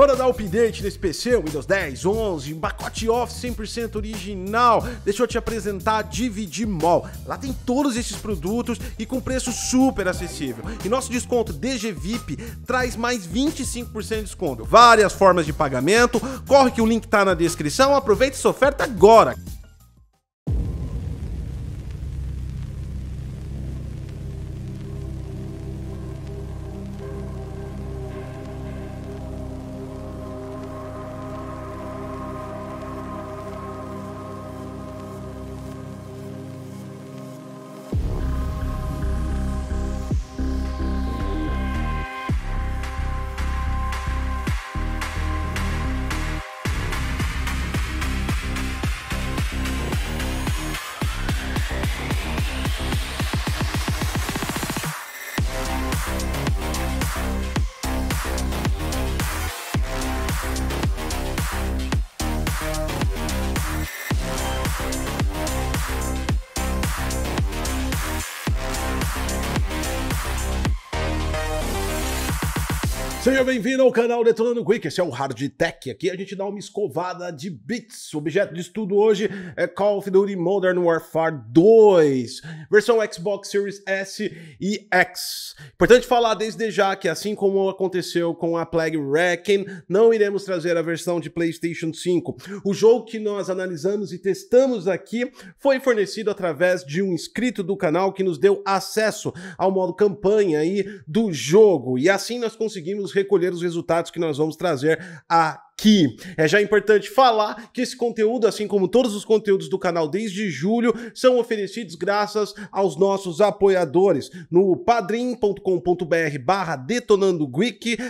Hora dar update nesse PC, Windows 10, 11, pacote Office 100% original. Deixa eu te apresentar Dividir Mall. Lá tem todos esses produtos e com preço super acessível. E nosso desconto DG VIP traz mais 25% de desconto. Várias formas de pagamento. Corre que o link tá na descrição. Aproveita essa oferta agora. Seja bem-vindo ao canal Detonando Quick, esse é o Hard Tech. Aqui a gente dá uma escovada de bits. O objeto de estudo hoje é Call of Duty Modern Warfare 2, versão Xbox Series S e X. Importante falar desde já que, assim como aconteceu com a Plague Wrecking, não iremos trazer a versão de PlayStation 5. O jogo que nós analisamos e testamos aqui foi fornecido através de um inscrito do canal que nos deu acesso ao modo campanha aí do jogo. E assim nós conseguimos recolher os resultados que nós vamos trazer a aqui. É já importante falar que esse conteúdo, assim como todos os conteúdos do canal desde julho, são oferecidos graças aos nossos apoiadores no padrim.com.br barra detonando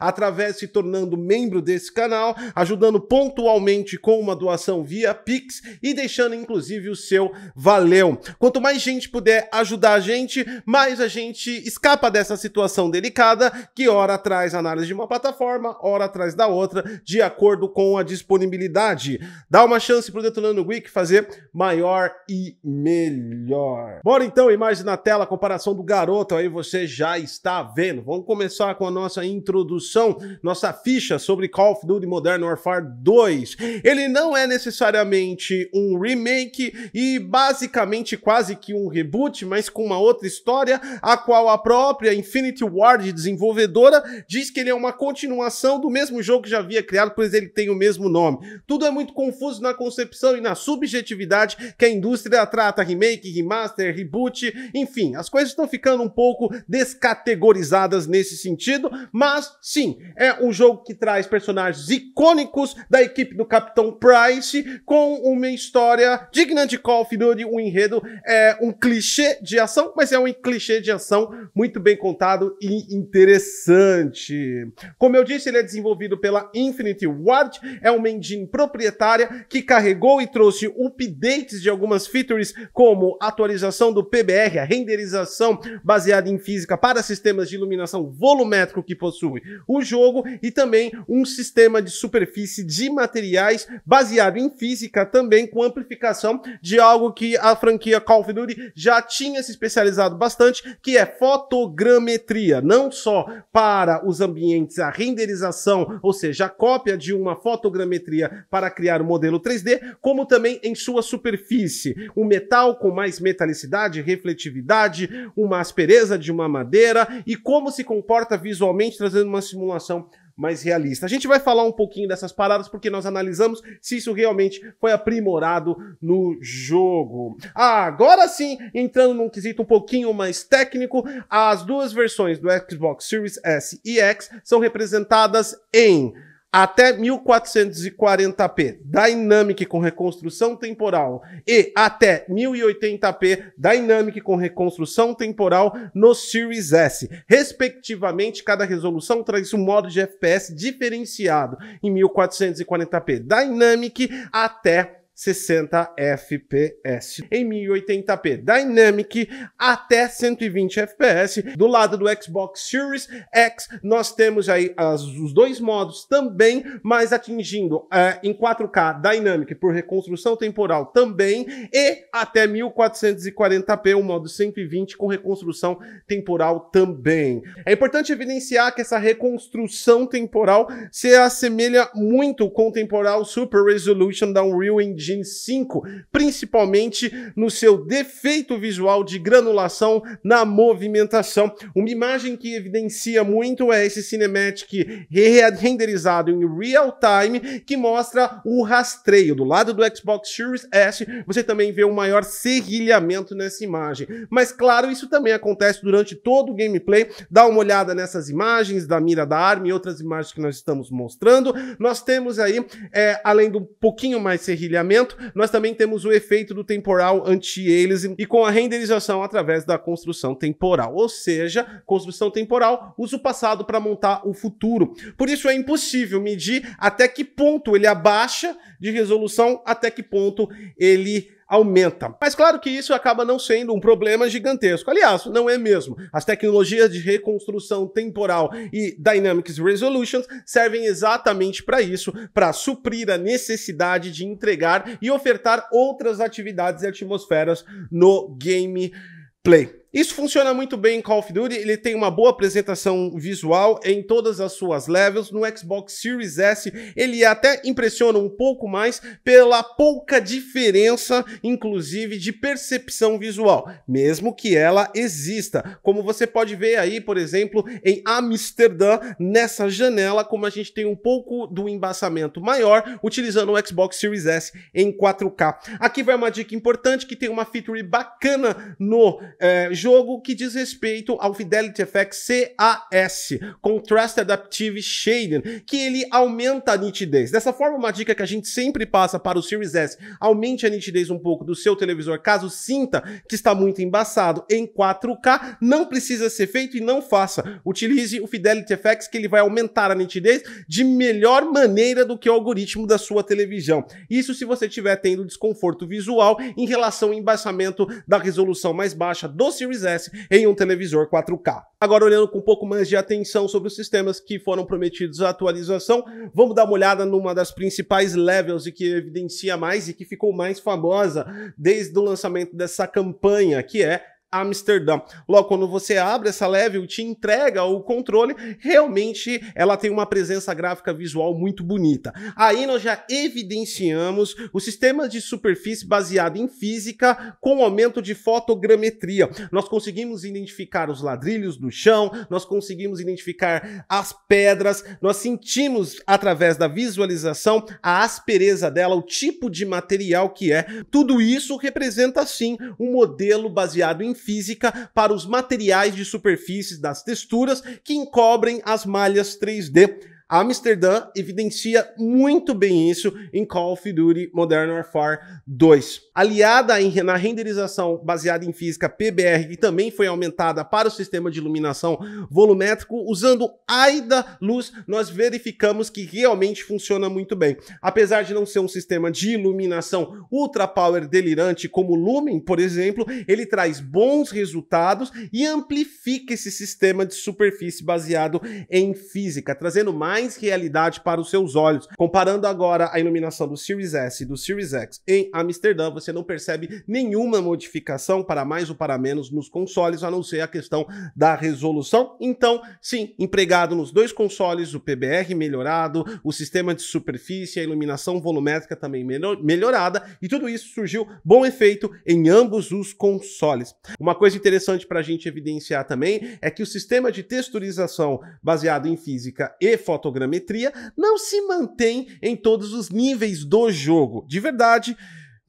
através se tornando membro desse canal, ajudando pontualmente com uma doação via Pix e deixando inclusive o seu valeu. Quanto mais gente puder ajudar a gente, mais a gente escapa dessa situação delicada que hora atrás análise de uma plataforma, hora atrás da outra, de acordo acordo com a disponibilidade. Dá uma chance para o Detonando Geek fazer maior e melhor. Bora então, imagem na tela, comparação do garoto, aí você já está vendo. Vamos começar com a nossa introdução, nossa ficha sobre Call of Duty Modern Warfare 2. Ele não é necessariamente um remake e basicamente quase que um reboot, mas com uma outra história, a qual a própria Infinity Ward, desenvolvedora, diz que ele é uma continuação do mesmo jogo que já havia criado por exemplo ele tem o mesmo nome. Tudo é muito confuso na concepção e na subjetividade que a indústria trata remake, remaster, reboot, enfim, as coisas estão ficando um pouco descategorizadas nesse sentido, mas sim, é um jogo que traz personagens icônicos da equipe do Capitão Price com uma história digna de Call of Duty, um enredo é um clichê de ação, mas é um clichê de ação muito bem contado e interessante. Como eu disse, ele é desenvolvido pela Infinity War é uma engine proprietária que carregou e trouxe updates de algumas features, como atualização do PBR, a renderização baseada em física para sistemas de iluminação volumétrico que possui o jogo, e também um sistema de superfície de materiais baseado em física, também com amplificação de algo que a franquia Call of Duty já tinha se especializado bastante, que é fotogrametria, não só para os ambientes, a renderização, ou seja, a cópia de um uma fotogrametria para criar o um modelo 3D, como também em sua superfície. O metal com mais metalicidade, refletividade, uma aspereza de uma madeira e como se comporta visualmente, trazendo uma simulação mais realista. A gente vai falar um pouquinho dessas paradas porque nós analisamos se isso realmente foi aprimorado no jogo. Ah, agora sim, entrando num quesito um pouquinho mais técnico, as duas versões do Xbox Series S e X são representadas em até 1440p Dynamic com reconstrução temporal e até 1080p Dynamic com reconstrução temporal no Series S. Respectivamente, cada resolução traz um modo de FPS diferenciado em 1440p Dynamic até 60 FPS em 1080p Dynamic até 120 FPS. Do lado do Xbox Series X, nós temos aí as, os dois modos também, mas atingindo é, em 4K Dynamic por reconstrução temporal também e até 1440p, o um modo 120 com reconstrução temporal também. É importante evidenciar que essa reconstrução temporal se assemelha muito com o temporal Super Resolution da Unreal Engine 5, principalmente no seu defeito visual de granulação na movimentação. Uma imagem que evidencia muito é esse cinematic renderizado em real time que mostra o rastreio. Do lado do Xbox Series S, você também vê um maior serrilhamento nessa imagem. Mas claro, isso também acontece durante todo o gameplay. Dá uma olhada nessas imagens da mira da arma e outras imagens que nós estamos mostrando. Nós temos aí, é, além do um pouquinho mais serrilhamento, nós também temos o efeito do temporal anti-aliasing e com a renderização através da construção temporal, ou seja, construção temporal usa o passado para montar o futuro. Por isso é impossível medir até que ponto ele abaixa de resolução, até que ponto ele aumenta. Mas claro que isso acaba não sendo um problema gigantesco. Aliás, não é mesmo. As tecnologias de reconstrução temporal e Dynamics Resolutions servem exatamente para isso, para suprir a necessidade de entregar e ofertar outras atividades e atmosferas no gameplay. Isso funciona muito bem em Call of Duty, ele tem uma boa apresentação visual em todas as suas levels. No Xbox Series S, ele até impressiona um pouco mais pela pouca diferença, inclusive, de percepção visual, mesmo que ela exista. Como você pode ver aí, por exemplo, em Amsterdã, nessa janela, como a gente tem um pouco do embaçamento maior, utilizando o Xbox Series S em 4K. Aqui vai uma dica importante que tem uma feature bacana no eh, jogo que diz respeito ao Fidelity FX CAS, Contrast Adaptive Shading, que ele aumenta a nitidez. Dessa forma, uma dica que a gente sempre passa para o Series S, aumente a nitidez um pouco do seu televisor, caso sinta que está muito embaçado em 4K, não precisa ser feito e não faça. Utilize o Fidelity Effects que ele vai aumentar a nitidez de melhor maneira do que o algoritmo da sua televisão. Isso se você estiver tendo desconforto visual em relação ao embaçamento da resolução mais baixa do Series Series S em um televisor 4K. Agora, olhando com um pouco mais de atenção sobre os sistemas que foram prometidos à atualização, vamos dar uma olhada numa das principais levels e que evidencia mais e que ficou mais famosa desde o lançamento dessa campanha, que é Amsterdã. Logo, quando você abre essa level, te entrega o controle, realmente ela tem uma presença gráfica visual muito bonita. Aí nós já evidenciamos o sistema de superfície baseado em física com aumento de fotogrametria. Nós conseguimos identificar os ladrilhos do chão, nós conseguimos identificar as pedras, nós sentimos através da visualização a aspereza dela, o tipo de material que é. Tudo isso representa, sim, um modelo baseado em física para os materiais de superfícies das texturas que encobrem as malhas 3D Amsterdã evidencia muito bem isso em Call of Duty Modern Warfare 2. Aliada em, na renderização baseada em física PBR, que também foi aumentada para o sistema de iluminação volumétrico, usando AIDA luz, nós verificamos que realmente funciona muito bem. Apesar de não ser um sistema de iluminação ultra power delirante como o Lumen, por exemplo, ele traz bons resultados e amplifica esse sistema de superfície baseado em física, trazendo mais mais realidade para os seus olhos. Comparando agora a iluminação do Series S e do Series X em Amsterdã, você não percebe nenhuma modificação para mais ou para menos nos consoles, a não ser a questão da resolução. Então, sim, empregado nos dois consoles, o PBR melhorado, o sistema de superfície, a iluminação volumétrica também melhorada, e tudo isso surgiu bom efeito em ambos os consoles. Uma coisa interessante para a gente evidenciar também é que o sistema de texturização baseado em física e fotografia cronogrametria não se mantém em todos os níveis do jogo. De verdade,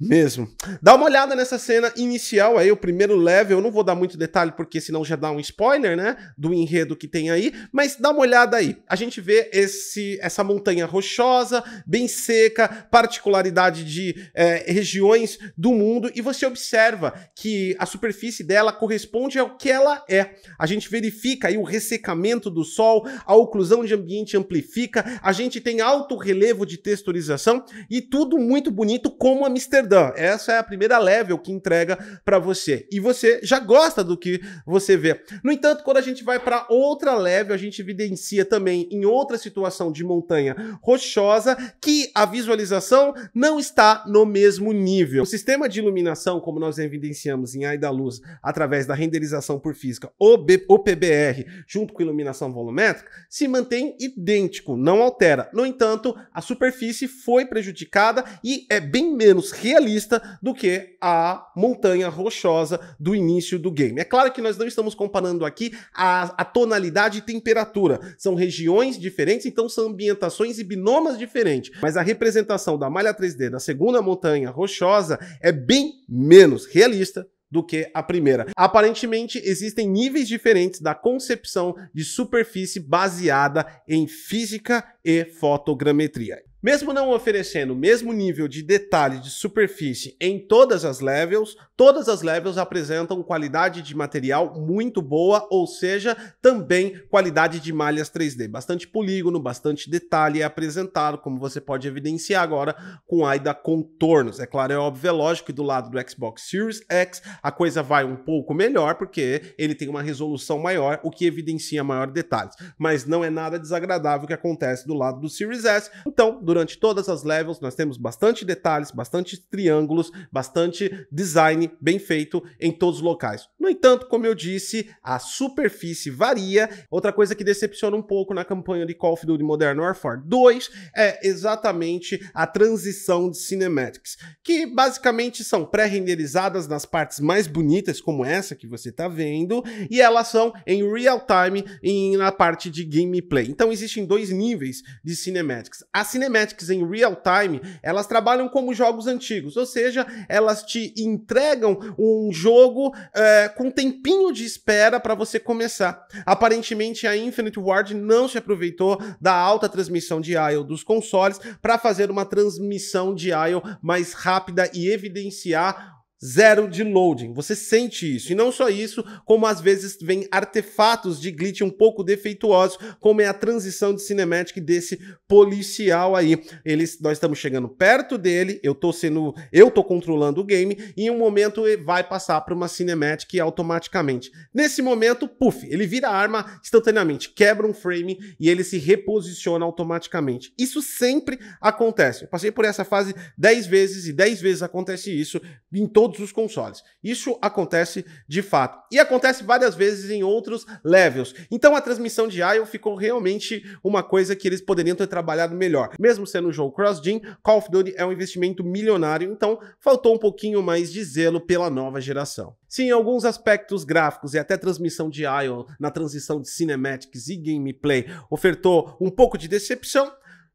mesmo. Dá uma olhada nessa cena inicial aí, o primeiro level. Eu não vou dar muito detalhe, porque senão já dá um spoiler, né? Do enredo que tem aí. Mas dá uma olhada aí. A gente vê esse, essa montanha rochosa, bem seca, particularidade de é, regiões do mundo. E você observa que a superfície dela corresponde ao que ela é. A gente verifica aí o ressecamento do sol, a oclusão de ambiente amplifica, a gente tem alto relevo de texturização e tudo muito bonito, como a Mr. Essa é a primeira level que entrega para você. E você já gosta do que você vê. No entanto, quando a gente vai para outra level, a gente evidencia também em outra situação de montanha rochosa que a visualização não está no mesmo nível. O sistema de iluminação, como nós evidenciamos em Ai da Luz, através da renderização por física OPBR, junto com iluminação volumétrica, se mantém idêntico, não altera. No entanto, a superfície foi prejudicada e é bem menos realista do que a montanha rochosa do início do game. É claro que nós não estamos comparando aqui a, a tonalidade e temperatura. São regiões diferentes, então são ambientações e binomas diferentes. Mas a representação da malha 3D da segunda montanha rochosa é bem menos realista do que a primeira. Aparentemente, existem níveis diferentes da concepção de superfície baseada em física e fotogrametria. Mesmo não oferecendo o mesmo nível de detalhe de superfície em todas as levels, todas as levels apresentam qualidade de material muito boa, ou seja, também qualidade de malhas 3D. Bastante polígono, bastante detalhe é apresentado, como você pode evidenciar agora com a da contornos. É claro, é óbvio, é lógico que do lado do Xbox Series X a coisa vai um pouco melhor, porque ele tem uma resolução maior, o que evidencia maior detalhes. Mas não é nada desagradável o que acontece do lado do Series S. Então, do durante todas as levels, nós temos bastante detalhes, bastante triângulos, bastante design bem feito em todos os locais. No entanto, como eu disse, a superfície varia. Outra coisa que decepciona um pouco na campanha de Call of Duty Modern Warfare 2 é exatamente a transição de cinematics, que basicamente são pré-renderizadas nas partes mais bonitas, como essa que você está vendo, e elas são em real time em, na parte de gameplay. Então existem dois níveis de cinematics. A cinemática cinematics em real time, elas trabalham como jogos antigos, ou seja, elas te entregam um jogo é, com tempinho de espera para você começar. Aparentemente, a Infinite Ward não se aproveitou da alta transmissão de IO dos consoles para fazer uma transmissão de IO mais rápida e evidenciar zero de loading. Você sente isso. E não só isso, como às vezes vem artefatos de glitch um pouco defeituosos, como é a transição de cinematic desse policial aí. Eles, nós estamos chegando perto dele, eu tô sendo, eu tô controlando o game e em um momento vai passar para uma cinematic automaticamente. Nesse momento, puf, ele vira a arma instantaneamente, quebra um frame e ele se reposiciona automaticamente. Isso sempre acontece. Eu passei por essa fase 10 vezes e 10 vezes acontece isso em todo todos os consoles. Isso acontece de fato. E acontece várias vezes em outros levels. Então a transmissão de IO ficou realmente uma coisa que eles poderiam ter trabalhado melhor. Mesmo sendo um jogo cross-gen, Call of Duty é um investimento milionário, então faltou um pouquinho mais de zelo pela nova geração. Sim, alguns aspectos gráficos e até transmissão de IO na transição de cinematics e gameplay ofertou um pouco de decepção,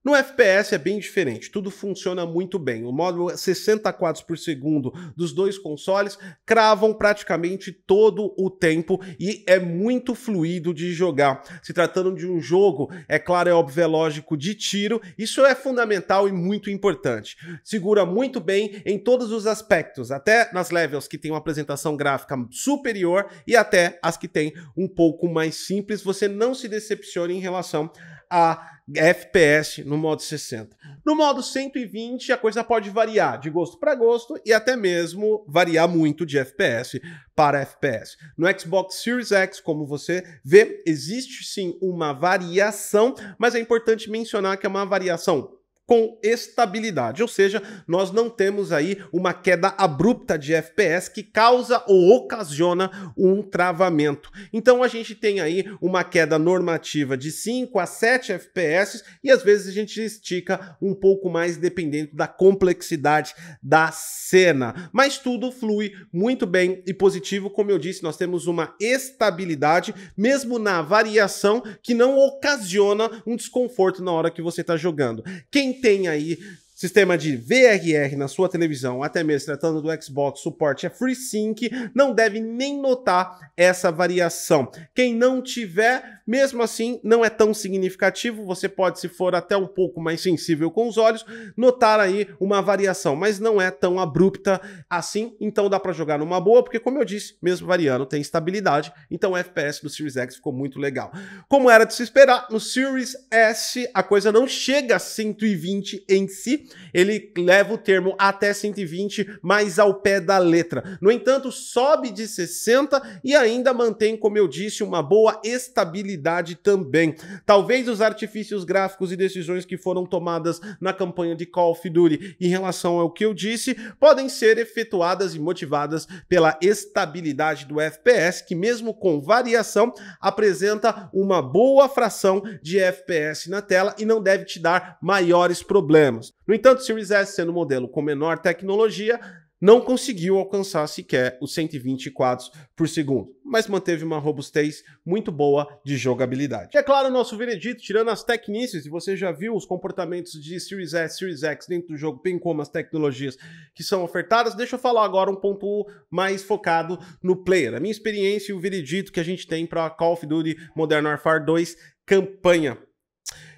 no FPS é bem diferente, tudo funciona muito bem. O modo 60 é quadros por segundo dos dois consoles cravam praticamente todo o tempo e é muito fluido de jogar. Se tratando de um jogo, é claro, é óbvio, é lógico, de tiro, isso é fundamental e muito importante. Segura muito bem em todos os aspectos, até nas levels que tem uma apresentação gráfica superior e até as que tem um pouco mais simples, você não se decepciona em relação a FPS no modo 60. No modo 120, a coisa pode variar de gosto para gosto e até mesmo variar muito de FPS para FPS. No Xbox Series X, como você vê, existe sim uma variação, mas é importante mencionar que é uma variação com estabilidade, ou seja, nós não temos aí uma queda abrupta de FPS que causa ou ocasiona um travamento. Então a gente tem aí uma queda normativa de 5 a 7 FPS e às vezes a gente estica um pouco mais dependendo da complexidade da cena, mas tudo flui muito bem e positivo, como eu disse, nós temos uma estabilidade mesmo na variação que não ocasiona um desconforto na hora que você está jogando. Quem tem aí Sistema de VRR na sua televisão, até mesmo tratando do Xbox, suporte a é FreeSync, não deve nem notar essa variação. Quem não tiver, mesmo assim, não é tão significativo, você pode, se for até um pouco mais sensível com os olhos, notar aí uma variação, mas não é tão abrupta assim, então dá para jogar numa boa, porque como eu disse, mesmo variando, tem estabilidade, então o FPS do Series X ficou muito legal. Como era de se esperar, no Series S a coisa não chega a 120 em si, ele leva o termo até 120, mas ao pé da letra. No entanto, sobe de 60 e ainda mantém, como eu disse, uma boa estabilidade também. Talvez os artifícios gráficos e decisões que foram tomadas na campanha de Call of Duty em relação ao que eu disse podem ser efetuadas e motivadas pela estabilidade do FPS, que mesmo com variação apresenta uma boa fração de FPS na tela e não deve te dar maiores problemas. No entanto, o Series S, sendo um modelo com menor tecnologia, não conseguiu alcançar sequer os 120 quadros por segundo, mas manteve uma robustez muito boa de jogabilidade. E é claro, o nosso veredito, tirando as tecnícias, e você já viu os comportamentos de Series S, Series X dentro do jogo, bem como as tecnologias que são ofertadas, deixa eu falar agora um ponto mais focado no player. A minha experiência e o veredito que a gente tem para Call of Duty Modern Warfare 2 campanha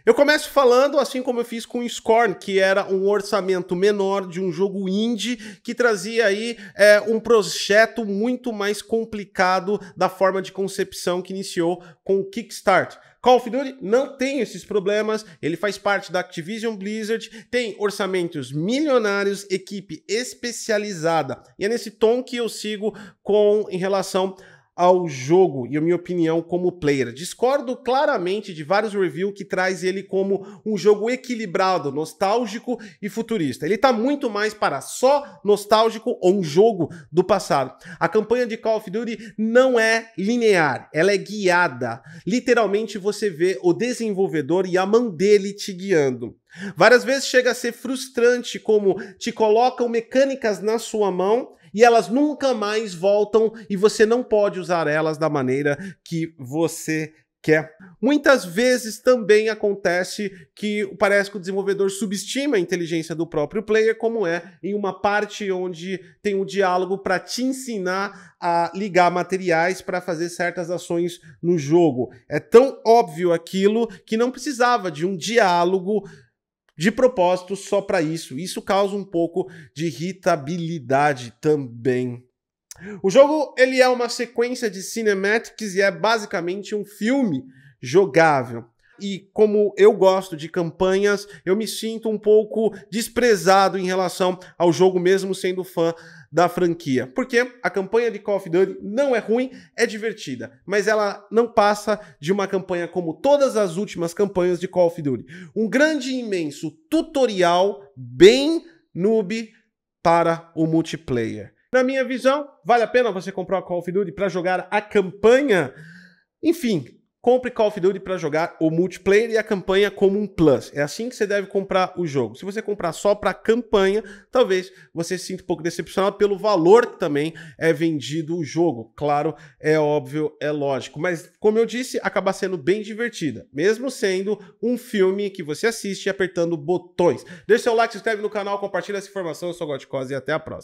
eu começo falando assim como eu fiz com o Scorn, que era um orçamento menor de um jogo indie que trazia aí é, um projeto muito mais complicado da forma de concepção que iniciou com o Kickstart. Call of Duty não tem esses problemas, ele faz parte da Activision Blizzard, tem orçamentos milionários, equipe especializada. E é nesse tom que eu sigo com em relação ao jogo e a minha opinião como player. Discordo claramente de vários reviews que traz ele como um jogo equilibrado, nostálgico e futurista. Ele está muito mais para só nostálgico ou um jogo do passado. A campanha de Call of Duty não é linear, ela é guiada. Literalmente você vê o desenvolvedor e a mão dele te guiando. Várias vezes chega a ser frustrante como te colocam mecânicas na sua mão e elas nunca mais voltam e você não pode usar elas da maneira que você quer. Muitas vezes também acontece que parece que o desenvolvedor subestima a inteligência do próprio player, como é em uma parte onde tem um diálogo para te ensinar a ligar materiais para fazer certas ações no jogo. É tão óbvio aquilo que não precisava de um diálogo de propósito só para isso. Isso causa um pouco de irritabilidade também. O jogo ele é uma sequência de cinematics e é basicamente um filme jogável e como eu gosto de campanhas, eu me sinto um pouco desprezado em relação ao jogo, mesmo sendo fã da franquia. Porque a campanha de Call of Duty não é ruim, é divertida, mas ela não passa de uma campanha como todas as últimas campanhas de Call of Duty. Um grande e imenso tutorial bem noob para o multiplayer. Na minha visão, vale a pena você comprar o Call of Duty para jogar a campanha? Enfim, Compre Call of Duty para jogar o multiplayer e a campanha como um plus. É assim que você deve comprar o jogo. Se você comprar só para a campanha, talvez você se sinta um pouco decepcionado pelo valor que também é vendido o jogo. Claro, é óbvio, é lógico. Mas, como eu disse, acaba sendo bem divertida, mesmo sendo um filme que você assiste apertando botões. Deixe seu like, se inscreve no canal, compartilha essa informação. Eu sou o Gotti e até a próxima.